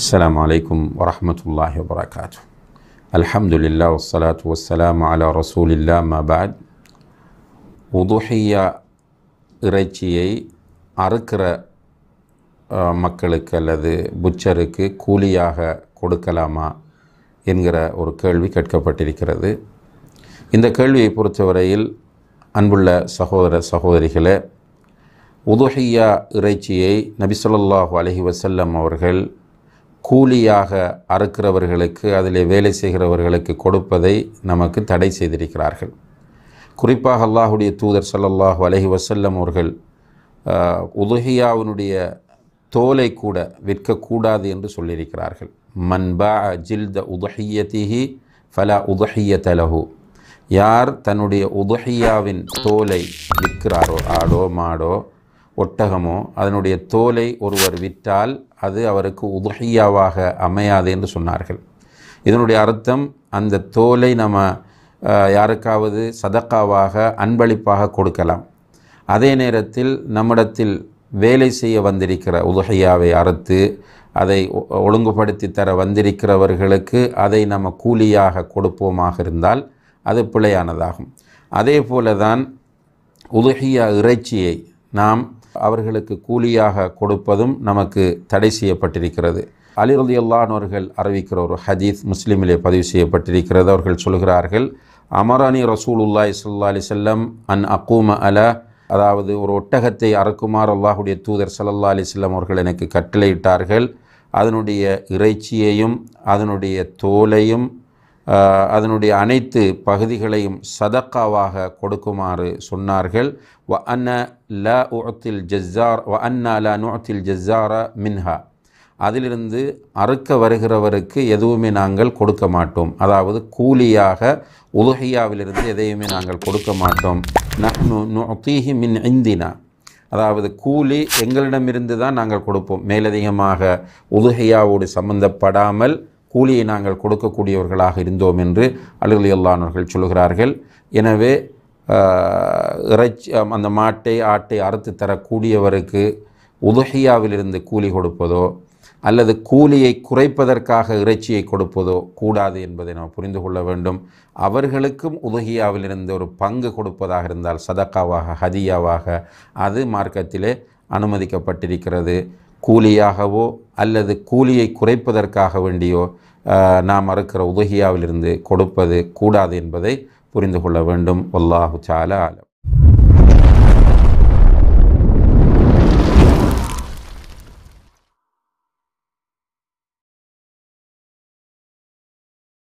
السلام عليكم ورحمة الله وبركاته الحمد لله والصلاة والسلام على رسول الله ما بعد உதுஹியா இறைச்சியை அறுக்கிற மக்களுக்கு அல்லது புச்சருக்கு கூலியாக கொடுக்கலாமா என்கிற ஒரு கேள்வி கேட்கப்பட்டிருக்கிறது இந்த கேள்வியை பொறுத்தவரையில் அன்புள்ள சகோதர சகோதரிகளே உதுஹியா இறைச்சியை நபிசல்லாஹு அலஹி வசல்லம் அவர்கள் கூலியாக அறுக்கிறவர்களுக்கு அதிலே வேலை செய்கிறவர்களுக்கு கொடுப்பதை நமக்கு தடை செய்திருக்கிறார்கள் குறிப்பாக அல்லாஹுடைய தூதர் சல்லல்லாஹ் அலஹி வசல்லம் அவர்கள் உதுஹியாவினுடைய தோலை கூட விற்கக்கூடாது என்று சொல்லியிருக்கிறார்கள் மன்பா ஜில்த உதுஹியத்திஹி ஃபலா உதுஹிய தலஹு யார் தன்னுடைய உதுஹியாவின் தோலை விற்கிறாரோ ஆடோ மாடோ ஒட்டகமோ அதனுடைய தோலை ஒருவர் விற்றால் அது அவருக்கு உதுகையாவாக அமையாது என்று சொன்னார்கள் இதனுடைய அர்த்தம் அந்த தோலை நம்ம யாருக்காவது சதக்காவாக அன்பளிப்பாக கொடுக்கலாம் அதே நேரத்தில் நம்மிடத்தில் வேலை செய்ய வந்திருக்கிற உதுகையாவை அறுத்து அதை ஒழுங்குபடுத்தி தர வந்திருக்கிறவர்களுக்கு அதை நம்ம கூலியாக கொடுப்போமாக இருந்தால் அது பிழையானதாகும் அதே போல தான் உதுகியா இறைச்சியை நாம் அவர்களுக்கு கூலியாக கொடுப்பதும் நமக்கு தடை செய்யப்பட்டிருக்கிறது அலிரதி அல்லானவர்கள் அறிவிக்கிற ஒரு ஹதீஸ் முஸ்லீமிலே பதிவு செய்யப்பட்டிருக்கிறது அவர்கள் சொல்கிறார்கள் அமரானி ரசூலுல்லாய் சல்லா அலி செல்லம் அன் அக்கூம அல அதாவது ஒரு ஒட்டகத்தை அறுக்குமாறு அல்லாஹுடைய தூதர் சல்லா அலி செல்லம் அவர்கள் எனக்கு கட்டளையிட்டார்கள் அதனுடைய இறைச்சியையும் அதனுடைய தோலையும் அதனுடைய அனைத்து பகுதிகளையும் சதக்காவாக கொடுக்குமாறு சொன்னார்கள் வ அன்ன ல உத்தில் ஜஸ்ஸார் வ அன்னா ல நுத்தில் ஜஸ்ஸார மின்ஹா அதிலிருந்து அறுக்க வருகிறவருக்கு எதுவுமே நாங்கள் கொடுக்க மாட்டோம் அதாவது கூலியாக உலகையாவிலிருந்து எதையுமே நாங்கள் கொடுக்க மாட்டோம் நஹ்னு மின் இந்தினா அதாவது கூலி எங்களிடமிருந்து தான் நாங்கள் கொடுப்போம் மேலதிகமாக உதுகையாவோடு சம்பந்தப்படாமல் கூலியை நாங்கள் கொடுக்கக்கூடியவர்களாக இருந்தோம் என்று அலுகலி அல்லானவர்கள் சொல்கிறார்கள் எனவே இறைச்சி அந்த மாட்டை ஆட்டை அறுத்து தரக்கூடியவருக்கு உதகியாவிலிருந்து கூலி கொடுப்பதோ அல்லது கூலியை குறைப்பதற்காக இறைச்சியை கொடுப்பதோ கூடாது என்பதை நாம் புரிந்து கொள்ள வேண்டும் அவர்களுக்கும் உதகியாவிலிருந்து ஒரு பங்கு கொடுப்பதாக இருந்தால் சதக்காவாக ஹதியாவாக அது மார்க்கத்திலே அனுமதிக்கப்பட்டிருக்கிறது கூலியாகவோ அல்லது கூலியை குறைப்பதற்காக வேண்டியோ நாம் அறுக்கிற உதகியாவிலிருந்து கொடுப்பது கூடாது என்பதை புரிந்து கொள்ள வேண்டும் அல்லாஹு சால ஆலம்